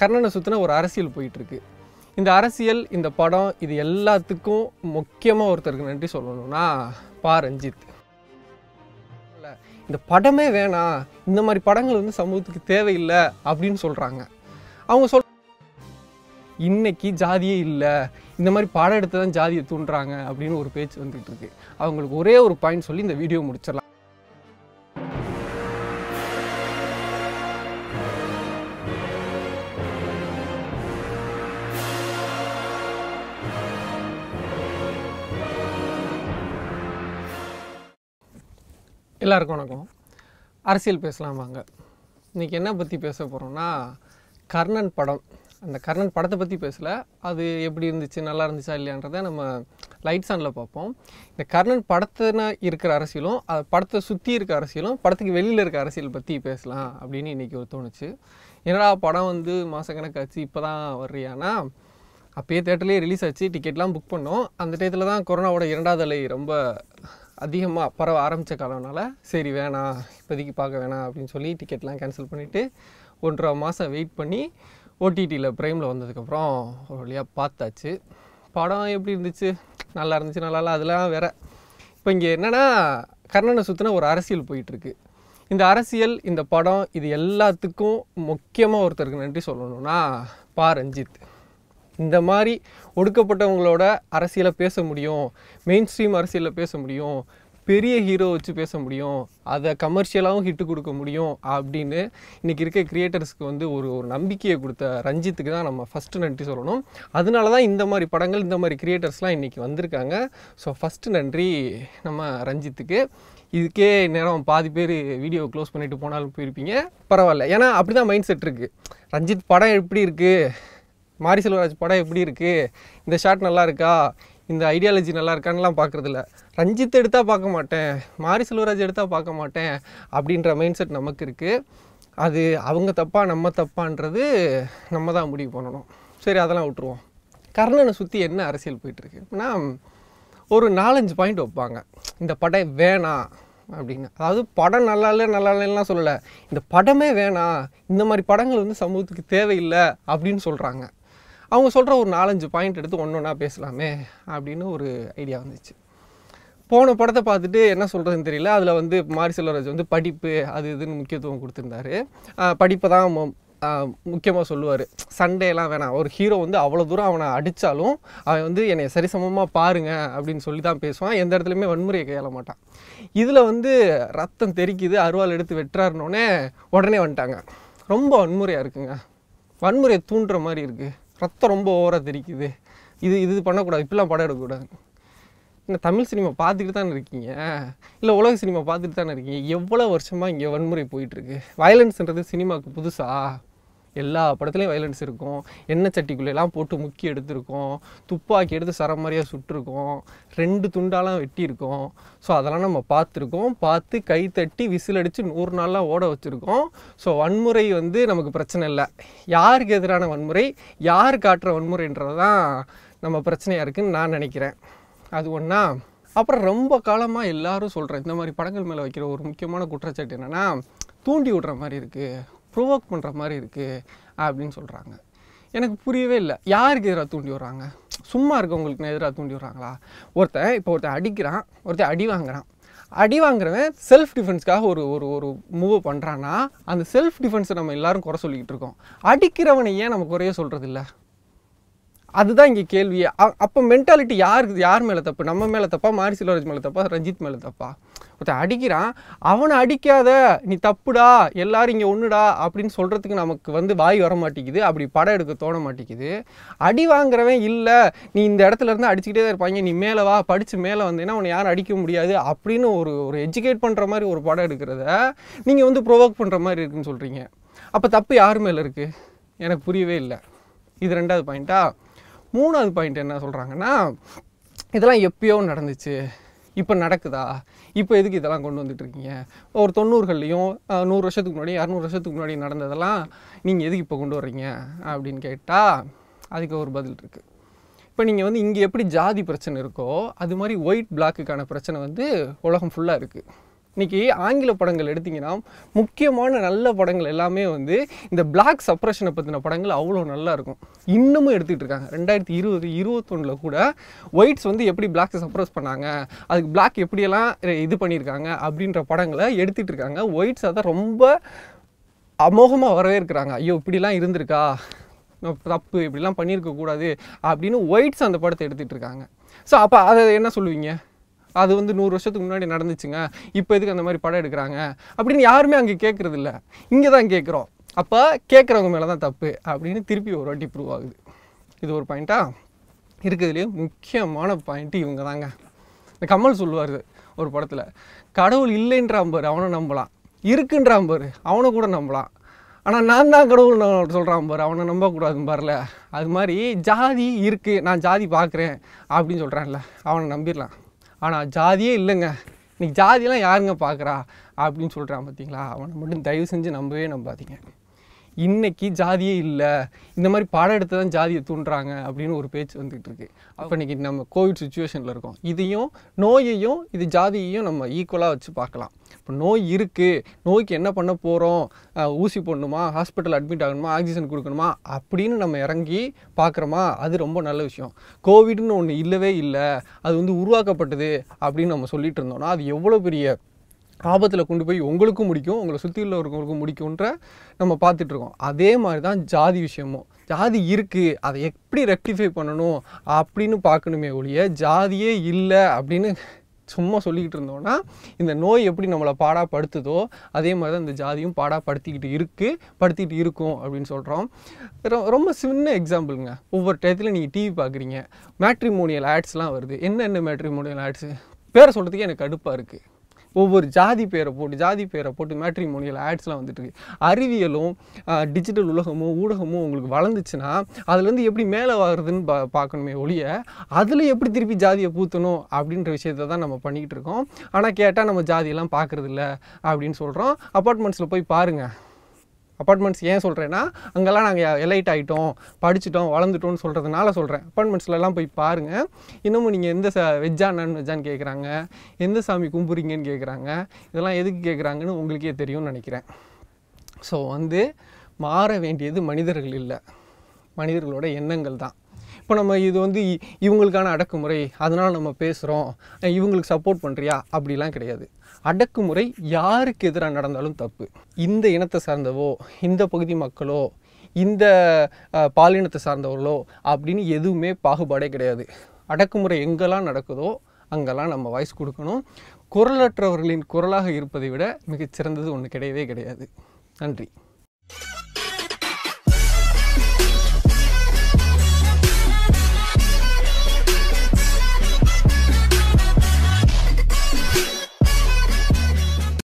கர்ணனை சுற்றின ஒரு அரசியல் போயிட்டுருக்கு இந்த அரசியல் இந்த படம் இது எல்லாத்துக்கும் முக்கியமாக ஒருத்தருக்கு நன்றி சொல்லணும்னா பா ரஞ்சித் இந்த படமே வேணாம் இந்த மாதிரி படங்கள் வந்து சமூகத்துக்கு தேவையில்லை அப்படின்னு சொல்கிறாங்க அவங்க சொல் இன்னைக்கு ஜாதியே இல்லை இந்த மாதிரி படம் எடுத்து தான் ஜாதியை தூண்டுறாங்க அப்படின்னு ஒரு பேச்சு வந்துட்டு இருக்கு அவங்களுக்கு ஒரே ஒரு பாயிண்ட் சொல்லி இந்த வீடியோ முடிச்சிடலாம் எல்லாருக்கும் வணக்கம் அரசியல் பேசலாம் வாங்க இன்றைக்கி என்ன பற்றி பேச போகிறோம்னா கர்ணன் படம் அந்த கர்ணன் படத்தை பற்றி பேசலை அது எப்படி இருந்துச்சு நல்லா இருந்துச்சா இல்லையான்றதை நம்ம லைட் சானில் பார்ப்போம் இந்த கர்ணன் படத்தின இருக்கிற அரசியலும் அது படத்தை சுற்றி இருக்க அரசியலும் படத்துக்கு வெளியில் இருக்க அரசியல் பற்றி பேசலாம் அப்படின்னு இன்றைக்கி ஒரு தோணுச்சு என்னடா படம் வந்து மாதக்கணக்காச்சு இப்போ தான் வர்றியானா அப்போயே தேட்டர்லேயே ரிலீஸ் ஆச்சு டிக்கெட்லாம் புக் பண்ணோம் அந்த டயத்தில் தான் கொரோனாவோட இரண்டாவது அலை ரொம்ப அதிகமாக பரவ ஆரம்பித்த காலம்னால சரி வேணாம் இப்போதைக்கு பார்க்க வேணாம் அப்படின்னு சொல்லி டிக்கெட்லாம் கேன்சல் பண்ணிவிட்டு ஒன்றரை மாதம் வெயிட் பண்ணி ஓடிடியில் ப்ரைமில் வந்ததுக்கப்புறம் ஒரு வழியாக பார்த்தாச்சு படம் எப்படி இருந்துச்சு நல்லா இருந்துச்சு நல்லா இல்லை அதெல்லாம் வேற இப்போ இங்கே என்னென்னா கர்ணனை சுற்றின ஒரு அரசியல் போயிட்டுருக்கு இந்த அரசியல் இந்த படம் இது எல்லாத்துக்கும் முக்கியமாக ஒருத்தருக்கு நன்றி சொல்லணும்னா பா ரஞ்சித் இந்த மாதிரி ஒடுக்கப்பட்டவங்களோட அரசியலை பேச முடியும் மெயின் ஸ்ட்ரீம் அரசியலில் பேச முடியும் பெரிய ஹீரோ வச்சு பேச முடியும் அதை கமர்ஷியலாகவும் ஹிட்டு கொடுக்க முடியும் அப்படின்னு இன்றைக்கி இருக்க கிரியேட்டர்ஸ்க்கு வந்து ஒரு ஒரு நம்பிக்கையை கொடுத்த ரஞ்சித்துக்கு தான் நம்ம ஃபஸ்ட்டு நன்றி சொல்லணும் அதனால தான் இந்த மாதிரி படங்கள் இந்த மாதிரி கிரியேட்டர்ஸ்லாம் இன்றைக்கி வந்திருக்காங்க ஸோ ஃபஸ்ட்டு நன்றி நம்ம ரஞ்சித்துக்கு இதுக்கே நேரம் பாதி பேர் வீடியோ க்ளோஸ் பண்ணிவிட்டு போனாலும் போயிருப்பீங்க பரவாயில்ல ஏன்னா அப்படி தான் மைண்ட் செட் இருக்குது ரஞ்சித் படம் எப்படி இருக்குது மாரி செல்வராஜ் படம் எப்படி இருக்குது இந்த ஷாட் நல்லா இருக்கா இந்த ஐடியாலஜி நல்லா இருக்கான்லாம் பார்க்குறதில்ல ரஞ்சித் எடுத்தால் பார்க்க மாட்டேன் மாரி செல்வராஜ் எடுத்தால் பார்க்க மாட்டேன் அப்படின்ற மைண்ட் செட் நமக்கு இருக்குது அது அவங்க தப்பாக நம்ம தப்பான்றது நம்ம தான் முடிவு பண்ணணும் சரி அதெல்லாம் விட்டுருவோம் கர்ணனை சுற்றி என்ன அரசியல் போயிட்டுருக்கு அப்படின்னா ஒரு நாலஞ்சு பாயிண்ட் வைப்பாங்க இந்த படம் வேணாம் அப்படின்னு அதாவது படம் நல்லா இல்லை நல்லா இல்லைன்னா சொல்லலை இந்த படமே வேணாம் இந்த மாதிரி படங்கள் வந்து சமூகத்துக்கு தேவையில்லை அப்படின்னு சொல்கிறாங்க அவங்க சொல்கிற ஒரு நாலஞ்சு பாயிண்ட் எடுத்து ஒன்று ஒன்றா பேசலாமே அப்படின்னு ஒரு ஐடியா வந்துச்சு போன படத்தை பார்த்துட்டு என்ன சொல்கிறதுன்னு தெரியல அதில் வந்து மாரி செல்வராஜ் வந்து படிப்பு அது இதுன்னு முக்கியத்துவம் கொடுத்துருந்தாரு படிப்பை தான் முக்கியமாக சொல்லுவார் சண்டேலாம் வேணாம் ஒரு ஹீரோ வந்து அவ்வளோ தூரம் அவனை அடித்தாலும் அவன் வந்து என்னை சரிசமமாக பாருங்க அப்படின்னு சொல்லி தான் பேசுவான் எந்த இடத்துலையுமே வன்முறையை கையாள மாட்டான் இதில் வந்து ரத்தம் தெரிக்குது அருவாள் எடுத்து வெட்டுறாருனோடனே உடனே வந்துட்டாங்க ரொம்ப வன்முறையாக இருக்குங்க வன்முறையை தூண்டுற மாதிரி இருக்குது ரத்தம் ரொம்ப ஓவராக தெரிக்குது இது இது பண்ணக்கூடாது இப்படிலாம் படம் எடுக்கக்கூடாது இந்த தமிழ் சினிமா பார்த்துட்டு தானே இருக்கீங்க இல்லை உலக சினிமா பார்த்துட்டு தானே இருக்கீங்க எவ்வளோ வருஷமாக இங்கே வன்முறை போயிட்டுருக்கு வயலன்ஸ்ன்றது சினிமாவுக்கு புதுசா எல்லா படத்துலையும் வயலன்ஸ் இருக்கும் எண்ணெய் சட்டிக்குள்ளெல்லாம் போட்டு முக்கி எடுத்திருக்கோம் துப்பாக்கி எடுத்து சரமாரியாக சுட்டிருக்கோம் ரெண்டு துண்டாலாம் வெட்டியிருக்கோம் ஸோ அதெல்லாம் நம்ம பார்த்துருக்கோம் பார்த்து கை தட்டி விசில் அடித்து நூறு நாள்லாம் ஓட வச்சுருக்கோம் ஸோ வன்முறை வந்து நமக்கு பிரச்சனை இல்லை யாருக்கு எதிரான வன்முறை யார் காட்டுற வன்முறைன்றது தான் நம்ம பிரச்சனையாக இருக்குதுன்னு நான் நினைக்கிறேன் அது ஒன்றா அப்புறம் ரொம்ப காலமாக எல்லாரும் சொல்கிறேன் இந்த மாதிரி படங்கள் மேலே வைக்கிற ஒரு முக்கியமான குற்றச்சாட்டு என்னென்னா தூண்டி விடுற மாதிரி இருக்குது ப்ரொவோக் பண்ணுற மாதிரி இருக்குது அப்படின்னு சொல்கிறாங்க எனக்கு புரியவே இல்லை யாருக்கு எதிராக தூண்டி விட்றாங்க சும்மா இருக்கவங்களுக்கு எதிராக தூண்டி விட்றாங்களா ஒருத்தன் இப்போ ஒருத்தன் அடிக்கிறான் ஒருத்தன் அடி வாங்குறான் அடி வாங்குறவன் செல்ஃப் டிஃபென்ஸ்க்காக ஒரு ஒரு ஒரு மூவ் பண்ணுறான்னா அந்த செல்ஃப் டிஃபென்ஸை நம்ம எல்லோரும் குறை சொல்லிக்கிட்டு இருக்கோம் அடிக்கிறவனை ஏன் நம்ம குறைய சொல்கிறது இல்லை அதுதான் இங்கே கேள்வி அப்போ மென்டாலிட்டி யாருக்கு யார் மேலே தப்பு நம்ம மேலே தப்பா மாரி செல்வராஜ் மேலே தப்பா ரஞ்சித் மேலே தப்பா ஒருத்தன் அடிக்கிறான் அவனை அடிக்காத நீ தப்புடா எல்லாரும் இங்கே ஒன்றுடா அப்படின்னு சொல்கிறதுக்கு நமக்கு வந்து வாய் வர மாட்டேங்குது அப்படி படம் எடுக்க தோண மாட்டேங்குது அடி வாங்குறவன் இல்லை நீ இந்த இடத்துல இருந்து அடிச்சுக்கிட்டே தான் இருப்பாங்க நீ மேலே வா படித்து மேலே வந்தீங்கன்னா உன்னை யாரும் அடிக்க முடியாது அப்படின்னு ஒரு ஒரு எஜுகேட் பண்ணுற மாதிரி ஒரு படம் எடுக்கிறத நீங்கள் வந்து ப்ரொவோக் பண்ணுற மாதிரி இருக்குன்னு சொல்கிறீங்க அப்போ தப்பு யார் மேலே இருக்குது எனக்கு புரியவே இல்லை இது ரெண்டாவது பாயிண்ட்டா மூணாவது பாயிண்ட் என்ன சொல்கிறாங்கன்னா இதெல்லாம் எப்பயோ நடந்துச்சு இப்போ நடக்குதா இப்போ எதுக்கு இதெல்லாம் கொண்டு வந்துட்டுருக்கீங்க ஒரு தொண்ணூறுகள்லையும் நூறு வருஷத்துக்கு முன்னாடி இரநூறு வருஷத்துக்கு முன்னாடி நடந்ததெல்லாம் நீங்கள் எதுக்கு இப்போ கொண்டு வர்றீங்க அப்படின்னு கேட்டால் அதுக்கு ஒரு பதில் இருக்குது இப்போ நீங்கள் வந்து இங்கே எப்படி ஜாதி பிரச்சனை இருக்கோ அது மாதிரி ஒயிட் பிளாக்குக்கான பிரச்சனை வந்து உலகம் ஃபுல்லாக இருக்குது இன்றைக்கி ஆங்கில படங்கள் எடுத்திங்கன்னா முக்கியமான நல்ல படங்கள் எல்லாமே வந்து இந்த பிளாக் சப்ரஷனை பற்றின படங்கள் அவ்வளோ நல்லா இருக்கும் இன்னமும் எடுத்துகிட்டு இருக்காங்க ரெண்டாயிரத்தி இருபது இருபத்தொன்னில் கூட ஒயிட்ஸ் வந்து எப்படி பிளாக்ஸை சப்ரஸ் பண்ணாங்க அதுக்கு பிளாக் எப்படியெல்லாம் இது பண்ணியிருக்காங்க அப்படின்ற படங்களை எடுத்துகிட்டு இருக்காங்க ஒயிட்ஸ் அதை ரொம்ப அமோகமாக வரவேற்கிறாங்க ஐயோ இப்படிலாம் இருந்திருக்கா தப்பு இப்படிலாம் பண்ணியிருக்கக்கூடாது அப்படின்னு ஒயிட்ஸ் அந்த படத்தை எடுத்துகிட்டு இருக்காங்க ஸோ அப்போ அதை என்ன சொல்லுவீங்க அது வந்து நூறு வருஷத்துக்கு முன்னாடி நடந்துச்சுங்க இப்போ எதுக்கு அந்த மாதிரி படம் எடுக்கிறாங்க அப்படின்னு யாருமே அங்கே கேட்குறது இல்லை இங்கே தான் கேட்குறோம் அப்போ கேட்குறவங்க மேலே தான் தப்பு அப்படின்னு திருப்பி ஒரு வாட்டி ப்ரூவ் ஆகுது இது ஒரு பாயிண்ட்டாக இருக்கிறதுலேயே முக்கியமான பாயிண்ட்டு இவங்க தாங்க இந்த கமல் சொல்லுவார் ஒரு படத்தில் கடவுள் இல்லைன்றான் பாரு அவனை நம்பலாம் இருக்குன்றான் பாரு அவனை கூட நம்பலாம் ஆனால் நான் தான் கடவுள் சொல்கிறான் பாரு அவனை நம்பக்கூடாதுன்னு பாருல அது மாதிரி ஜாதி இருக்குது நான் ஜாதி பார்க்குறேன் அப்படின்னு சொல்கிறான்ல அவனை நம்பிடலாம் ஆனால் ஜாதியே இல்லைங்க இன்றைக்கி ஜாதியெல்லாம் யாருங்க பார்க்குறா அப்படின்னு சொல்கிறான் பார்த்தீங்களா அவனை மட்டும் தயவு செஞ்சு நம்பவே நம்பாதீங்க இன்னைக்கு ஜாதியே இல்லை இந்த மாதிரி பாடம் எடுத்து தான் ஜாதியை தூண்டுறாங்க அப்படின்னு ஒரு பேச்சு வந்துகிட்டு இருக்கு அப்போ இன்றைக்கி நம்ம கோவிட் சுச்சுவேஷனில் இருக்கோம் இதையும் நோயையும் இது ஜாதியையும் நம்ம ஈக்குவலாக வச்சு பார்க்கலாம் இப்போ நோய் இருக்குது நோய்க்கு என்ன பண்ண போகிறோம் ஊசி போடணுமா ஹாஸ்பிட்டல் அட்மிட் ஆகணுமா ஆக்சிஜன் கொடுக்கணுமா அப்படின்னு நம்ம இறங்கி பார்க்குறோமா அது ரொம்ப நல்ல விஷயம் கோவிட்னு ஒன்று இல்லவே இல்லை அது வந்து உருவாக்கப்பட்டது அப்படின்னு நம்ம சொல்லிட்டு இருந்தோம்னா அது எவ்வளோ பெரிய ஆபத்தில் கொண்டு போய் உங்களுக்கும் முடிக்கும் உங்களை சுற்றி உள்ளவர்களுக்கும் முடிக்கும்ன்ற நம்ம பார்த்துட்ருக்கோம் அதே மாதிரி தான் ஜாதி விஷயமும் ஜாதி இருக்குது அதை எப்படி ரெக்டிஃபை பண்ணணும் அப்படின்னு பார்க்கணுமே ஒழிய ஜாதியே இல்லை அப்படின்னு சும்மா சொல்லிக்கிட்டு இருந்தோம்னா இந்த நோய் எப்படி நம்மளை பாடாப்படுத்துதோ அதே மாதிரி தான் இந்த ஜாதியும் பாடாப்படுத்திக்கிட்டு இருக்குது படுத்திக்கிட்டு இருக்கும் அப்படின்னு சொல்கிறோம் ரொம்ப சின்ன எக்ஸாம்பிளுங்க ஒவ்வொரு டயத்தில் நீங்கள் டிவி பார்க்குறீங்க மேட்ரிமோனியல் ஆட்ஸ்லாம் வருது என்னென்ன மேட்ரிமோனியல் ஆட்ஸு பேரை சொல்கிறதுக்கே எனக்கு கடுப்பாக இருக்குது ஒவ்வொரு ஜாதி பேரை போட்டு ஜாதி பேரை போட்டு மேட்ரிமோனியல் ஆட்ஸ்லாம் வந்துட்டுருக்கு அறிவியலும் டிஜிட்டல் உலகமும் ஊடகமும் உங்களுக்கு வளர்ந்துச்சுன்னா அதுலேருந்து எப்படி மேலே வர்றதுன்னு பா பார்க்கணுமே ஒழிய அதில் எப்படி திருப்பி ஜாதியை பூத்தணும் அப்படின்ற விஷயத்த தான் நம்ம பண்ணிக்கிட்டு இருக்கோம் ஆனால் கேட்டால் நம்ம ஜாதியெல்லாம் பார்க்குறதில்ல அப்படின்னு சொல்கிறோம் அப்பார்ட்மெண்ட்ஸில் போய் பாருங்கள் அப்பார்ட்மெண்ட்ஸ் ஏன் சொல்கிறேன்னா அங்கெல்லாம் நாங்கள் எலைட் ஆகிட்டோம் படிச்சுட்டோம் வளர்ந்துட்டோம்னு சொல்கிறதுனால சொல்கிறேன் அப்பார்ட்மெண்ட்ஸ்லலாம் போய் பாருங்கள் இன்னமும் நீங்கள் எந்த ச வெஜ்ஜா நான் வெஜ்ஜான்னு கேட்குறாங்க எந்த சாமி கும்புறீங்கன்னு கேட்குறாங்க இதெல்லாம் எதுக்கு கேட்குறாங்கன்னு உங்களுக்கே தெரியும்னு நினைக்கிறேன் ஸோ வந்து மாற வேண்டியது மனிதர்கள் இல்லை மனிதர்களோட எண்ணங்கள் தான் இப்போ நம்ம இது வந்து இவங்களுக்கான அடக்குமுறை அதனால் நம்ம பேசுகிறோம் இவங்களுக்கு சப்போர்ட் பண்ணுறியா அப்படிலாம் கிடையாது அடக்குமுறை யாருக்கு எதிராக நடந்தாலும் தப்பு இந்த இனத்தை சார்ந்தவோ இந்த பகுதி மக்களோ இந்த பாலினத்தை சார்ந்தவர்களோ அப்படின்னு எதுவுமே பாகுபாடே கிடையாது அடக்குமுறை எங்கெல்லாம் நடக்குதோ அங்கெல்லாம் நம்ம வாய்ஸ் கொடுக்கணும் குரலற்றவர்களின் குரலாக இருப்பதை விட மிகச்சிறந்தது ஒன்று கிடையவே கிடையாது நன்றி